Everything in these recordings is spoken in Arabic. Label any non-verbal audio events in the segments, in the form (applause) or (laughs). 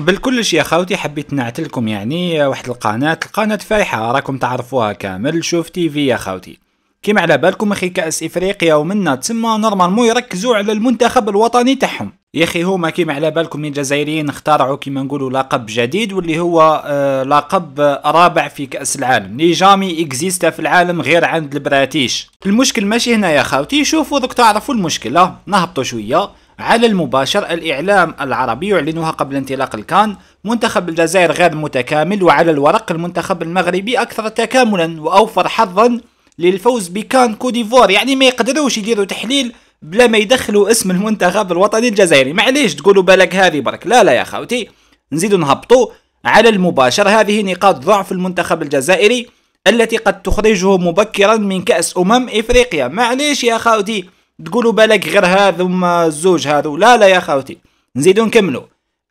قبل كل شيء اخاوتي حبيت نعتلكم يعني آه، واحد القناة القناة فايحة راكم تعرفوها كامل شوف تي في يا خاوتي كيما على بالكم اخي كاس افريقيا ومنا تسمى مو يركزوا على المنتخب الوطني تاعهم يا اخي هما كيما على بالكم الجزائريين اخترعوا كيما نقولوا لقب جديد واللي هو آه لقب رابع في كاس العالم لي جامي اكزيستا في العالم غير عند البراتيش المشكل ماشي هنا يا خاوتي شوفوا دوك تعرفوا المشكله نهبطوا شويه على المباشر الإعلام العربي يعلنها قبل انطلاق الكان منتخب الجزائر غير متكامل وعلى الورق المنتخب المغربي أكثر تكاملا وأوفر حظا للفوز بكان كوديفوار يعني ما يقدروش يديروا تحليل بلا ما يدخلوا اسم المنتخب الوطني الجزائري معليش تقولوا بالك هذه برك لا لا يا خوتي نزيدوا نهبطوا على المباشر هذه نقاط ضعف المنتخب الجزائري التي قد تخرجه مبكرا من كأس أمم إفريقيا معليش يا خوتي تقولوا بالك غير هذا وما الزوج هذا لا لا يا خاوتي نزيدو نكملوا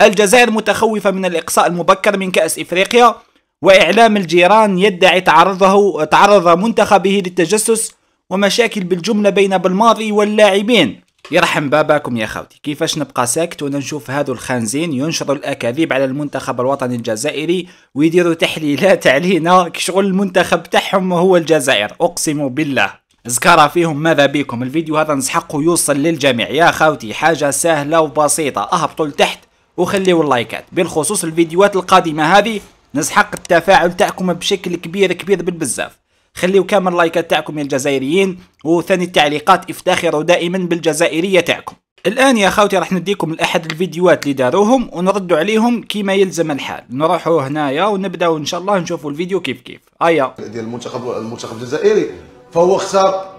الجزائر متخوفة من الإقصاء المبكر من كأس إفريقيا وإعلام الجيران يدعي تعرضه تعرض منتخبه للتجسس ومشاكل بالجملة بين بالماضي واللاعبين يرحم باباكم يا خوتي كيفاش نبقى ساكت ونشوف هذو الخنزين ينشروا الاكاذيب على المنتخب الوطني الجزائري ويديروا تحليلات علينا كشغل المنتخب تاعهم هو الجزائر اقسم بالله زكارة فيهم ماذا بيكم الفيديو هذا نسحقه يوصل للجميع يا خاوتي حاجة سهلة وبسيطة اهبطوا لتحت وخليوا اللايكات بالخصوص الفيديوهات القادمة هذه نسحق التفاعل تاعكم بشكل كبير كبير بالبزاف خليوا كامل اللايكات تاعكم يا الجزائريين وثاني التعليقات افتخروا دائما بالجزائرية تاعكم الان يا خاوتي راح نديكم لاحد الفيديوهات اللي داروهم ونردوا عليهم كيما يلزم الحال نروحوا هنايا ونبداو ان شاء الله نشوفوا الفيديو كيف كيف هيا ديال المنتخب المنتخب الجزائري فهو اختار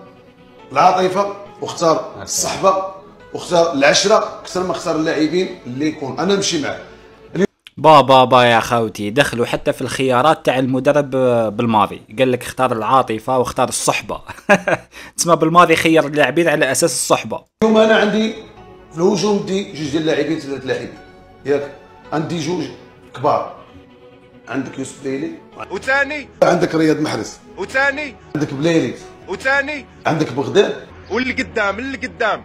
العاطفه واختار الصحبه واختار العشره اكثر ما اختار اللاعبين اللي يكون انا نمشي معه با با با يا خاوتي دخلوا حتى في الخيارات تاع المدرب آه، بالماضي قال لك اختار العاطفه واختار الصحبه (laughs) تسمى بالماضي خير اللاعبين على اساس الصحبه اليوم انا عندي في الهجوم دي جوج ديال اللاعبين ثلاثه لاعبين ياك عندي جوج كبار عندك يوسف ديلي وثاني عندك رياض محرز وثاني عندك بلايلي وثاني عندك بغداد واللي قدام اللي قدام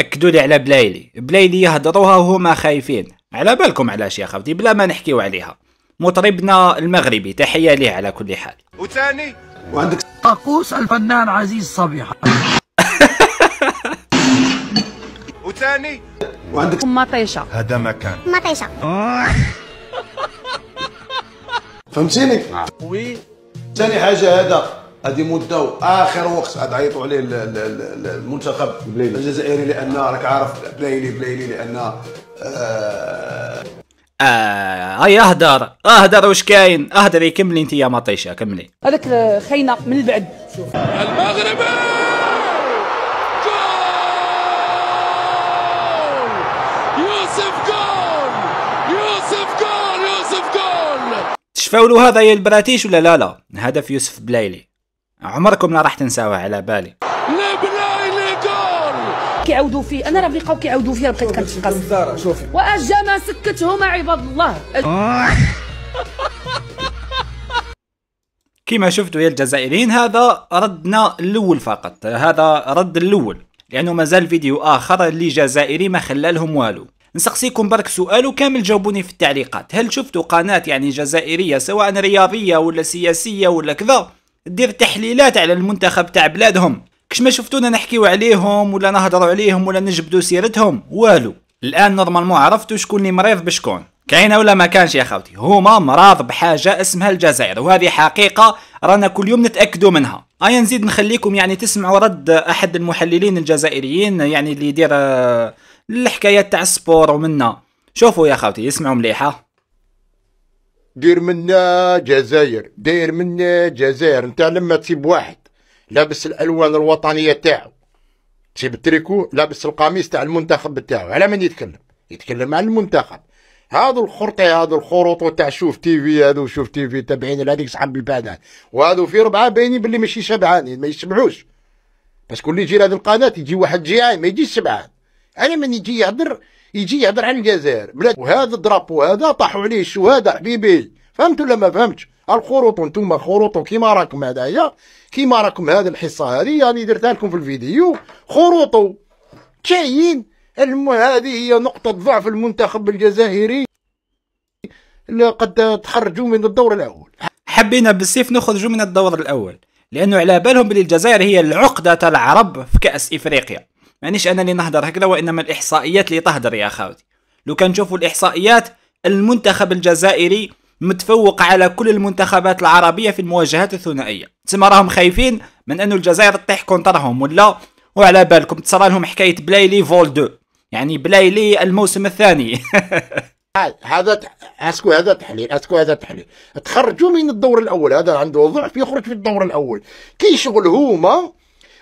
اكدوا لي على بلايلي بلايلي يهضروها وهما خايفين على بالكم علاش يا خوتي بلا ما نحكيو عليها مطربنا المغربي تحيه ليه على كل حال وثاني وعندك طاقوس الفنان عزيز صبيحه وثاني وعندك مطيشه هذا مكان مطيشه فهمتيني وي ثاني حاجه هذا هذه مدة اخر وقت عاد عيطوا عليه المنتخب الجزائري لان راك عارف بلايلي بلايلي لان آه اي آه، اهدر اهدر واش كاين اهدري كملي انت يا مطيشه كملي هذاك خينا من بعد شوف المغرب له هذا يا البراتيش ولا لا لا هدف يوسف بلايلي عمركم لا راح تنساوه على بالي كيعاودوا فيه انا راه بقاو كيعاودوا فيه بقيت كنتقص شوفي واجا ما سكتهما عباد الله (laughs) كما شفتوا يا الجزائريين هذا ردنا الاول فقط هذا رد الاول لانه مازال فيديو اخر اللي جزائري ما خلالهم والو نسقسيكم برك سؤال وكامل جاوبوني في التعليقات هل شفتوا قناة يعني جزائرية سواء رياضية ولا سياسية ولا كذا دير تحليلات على المنتخب تاع بلادهم كش ما شفتونا نحكيو عليهم ولا نهضروا عليهم ولا نجبدوا سيرتهم والو الان نورمالمون عرفتوا شكون اللي مريض بشكون كاينه ولا ما كانش يا خوتي هما مراض بحاجه اسمها الجزائر وهذه حقيقه رانا كل يوم نتاكدوا منها ايا نزيد نخليكم يعني تسمعوا رد احد المحللين الجزائريين يعني اللي يدير آه، للحكايه تاع السبور ومنا شوفوا يا خاوتي اسمعوا مليحه دير منا جزائر دير منا جزائر نتاع لما تسيب واحد لابس الالوان الوطنيه تاعو تسيب التريكو لابس القميص تاع المنتخب تاعو على من يتكلم يتكلم عن المنتخب هادو الخرطة هادو الخروط تاع شوف تي في هادو شوف تي في تابعين لهذيك صحاب البانات وهادو في ربعه باينين باللي ماشي شبعانين ما يسمعوش بس كل يجي لهذه القناه يجي واحد جيعان ما يجيش شبعان على من يجي يهضر يجي يهضر على الجزائر بلاد وهذا الدرابو هذا طاحوا عليه الشهداء حبيبي فهمت ولا ما فهمتش الخروط نتوما خروط كيما راكم هذايا كيما راكم هذه الحصه هذه يعني درتها لكم في الفيديو خروطو الم... هذه هي نقطه ضعف المنتخب الجزائري اللي قد تخرجوا من الدور الاول حبينا بالسيف نخرجوا من الدور الاول لانه على بالهم بلي الجزائر هي العقده العرب في كاس افريقيا مانيش انا اللي نهضر هكذا وانما الاحصائيات اللي تهضر يا خاوتي لو كان نشوفوا الاحصائيات المنتخب الجزائري متفوق على كل المنتخبات العربيه في المواجهات الثنائيه تسمى راهم خايفين من انه الجزائر تطيح كونترهم ولا وعلى بالكم تصرى لهم حكايه بلايلي فول دو يعني بلايلي الموسم الثاني (laughs) هذا اسكو هذا تحليل اسكو هذا تحليل تخرجوا من الدور الاول هذا عنده ضعف يخرج في الدور الاول كي شغل هما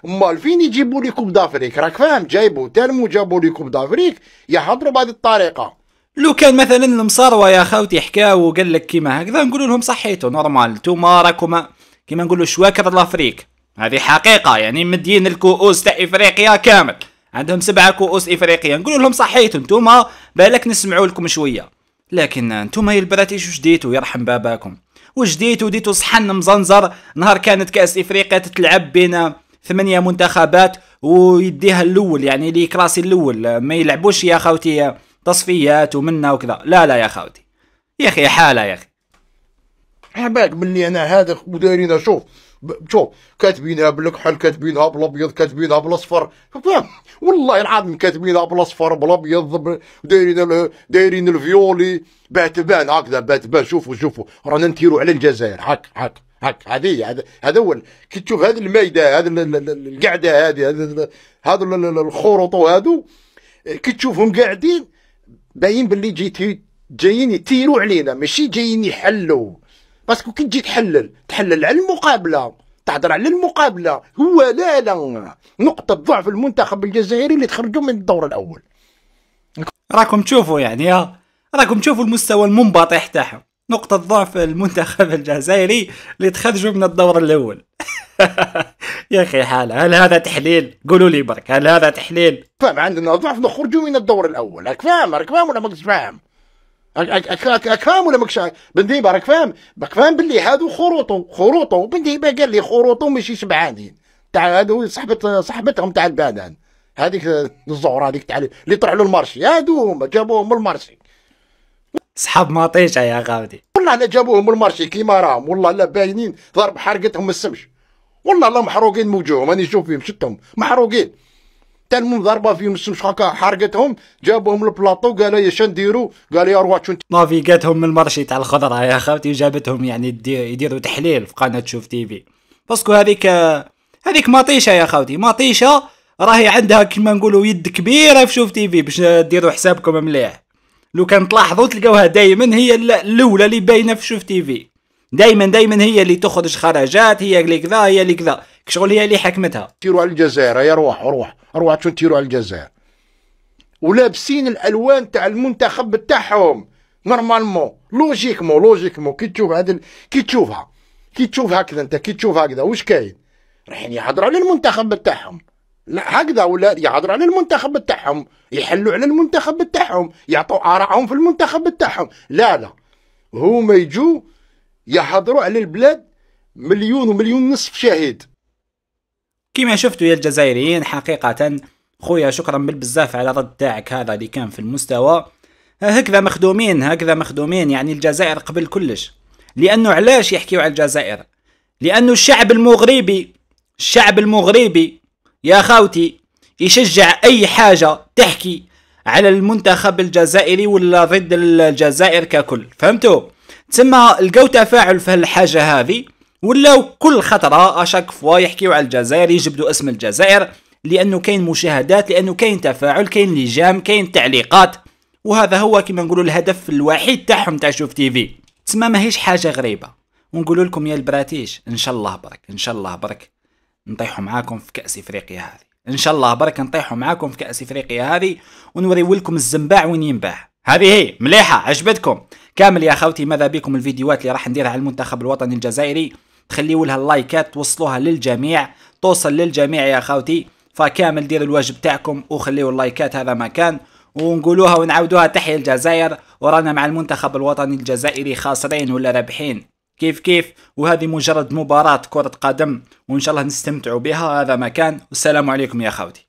امال فين يجيبوا لي كوب دافريك راك فاهم جايبوا تالمو جابوا لي كوب دافريك يهضروا بهذه الطريقه لو كان مثلا المصاروة يا خاوتي حكاو وقال لك كيما هكذا نقول لهم صحيتو نورمال نتوما راكم كيما نقولوا شواكر لافريك هذه حقيقه يعني مدين الكؤوس تاع افريقيا كامل عندهم سبعة كؤوس افريقيا نقول لهم صحيتو نتوما بالك نسمعوا لكم شويه لكن نتوما يا البراتيش شو ديتو يرحم باباكم وجديتوا ديتو ديتو صحن مزنزر نهار كانت كاس افريقيا تتلعب بين ثمانية منتخبات ويديها الاول يعني لي كراسي الاول ما يلعبوش يا خوتي تصفيات ومنا وكذا لا لا يا خوتي يا اخي حاله يا اخي حباك مني انا هذا ودايرين شوف شوف كاتبينها بالكحل كاتبينها بالابيض كاتبينها بالاصفر فاهم والله العظيم كاتبينها بالاصفر بالابيض دايرين دايرين الفيولي باتبان هكذا باتبان شوفوا شوفوا رانا نتيروا على الجزائر حق حق هاك هذه هذا هو كي تشوف هذه المايده هذه القعده هذه هذا الخروط وهذو كي تشوفهم قاعدين باين باللي جيتي جايين يتيروا علينا ماشي جايين يحلوا باسكو كي تجي تحلل تحلل على المقابله تهضر على المقابله هو لا لا نقطه ضعف المنتخب الجزائري اللي تخرجوا من الدور الاول راكم تشوفوا يعني راكم تشوفوا المستوى المنبطح تاعهم نقطة ضعف المنتخب الجزائري اللي تخرجوا من الدور الأول (laughs) يا أخي حالة هل هذا تحليل؟ قولوا لي برك هل هذا تحليل؟ فاهم عندنا ضعف نخرجوا من الدور الأول راك فاهم راك فاهم ولا ماكش فاهم؟ راك فاهم ولا ماكش بنديبة راك فاهم؟ راك فاهم باللي هادو خروطو خروطو بنديبة قال لي خروطو ماشي شبعانين تاع هادو صاحبة صاحبتهم تاع البنان هذيك الزهرة هذيك تاع اللي طلعوا له المارشي هادو هما جابوهم المارشي صحاب مطيشه يا غاودي والله لا جابوهم المارشي كيما راهم والله لا باينين ضرب حرقتهم السمش والله لا محروقين موجوهم راني نشوف فيهم شتهم محروقين تا المهم ضربه فيهم الشمس هكا حرقتهم جابوهم البلاطو قال يا شنديرو قال يا رواتش ما في جاتهم من المارشي تاع الخضره يا خاوتي وجابتهم يعني يديروا تحليل في قناه شوف تي في باسكو هذيك هذيك مطيشه يا خاوتي مطيشه راهي عندها كيما نقولوا يد كبيره في شوف تي في باش ديروا حسابكم مليح لو كان تلاحظوا تلقاوها دائما هي الاولى اللي باينه في شوف تي في دائما دائما هي اللي تخرج خرجات هي اللي كذا هي اللي كذا شغل هي اللي حكمتها تيروا على الجزائر يا روح روح روح تيروا على الجزائر ولابسين الالوان تاع المنتخب تاعهم نورمالمون لوجيكمون لوجيكمون كي تشوف هذا كي تشوفها كي تشوف هكذا انت كي تشوف هكذا واش كاين رايحين يحضروا يعني على المنتخب تاعهم لا هكذا ولا يهضروا على المنتخب تاعهم يحلوا على المنتخب تاعهم يعطوا ارائهم في المنتخب تاعهم لا لا هما يجوا يهضروا على البلاد مليون ومليون نصف شهيد كما شفتوا يا الجزائريين حقيقة خويا شكرا بالبزاف على الرد تاعك هذا اللي كان في المستوى هكذا مخدومين هكذا مخدومين يعني الجزائر قبل كلش لانه علاش يحكيوا على الجزائر لانه الشعب المغربي الشعب المغربي يا خاوتي يشجع أي حاجة تحكي على المنتخب الجزائري ولا ضد الجزائر ككل فهمتوا تسمى لقاو تفاعل في الحاجة هذه ولاو كل خطرة اشاك فوا يحكيو على الجزائر يجبدوا اسم الجزائر لانه كاين مشاهدات لانه كاين تفاعل كاين لجام كاين تعليقات وهذا هو كما نقولوا الهدف الوحيد تاعهم تاع شوف تي في تسمى ماهيش حاجه غريبه ونقول لكم يا البراتيش ان شاء الله برك ان شاء الله برك نطيحوا معاكم في كاس افريقيا هذه ان شاء الله برك نطيحوا معاكم في كاس افريقيا هذه ونوريو لكم الزنباع وين ينباع هذه هي مليحه عجبتكم كامل يا خوتي ماذا بكم الفيديوهات اللي راح نديرها على المنتخب الوطني الجزائري تخليوا لها اللايكات توصلوها للجميع توصل للجميع يا خوتي فكامل ديروا الواجب تاعكم وخليوا اللايكات هذا ما كان ونقولوها ونعودوها تحيا الجزائر ورانا مع المنتخب الوطني الجزائري خاسرين ولا رابحين كيف كيف وهذه مجرد مباراة كرة قدم وإن شاء الله نستمتعوا بها هذا مكان والسلام عليكم يا خاوتي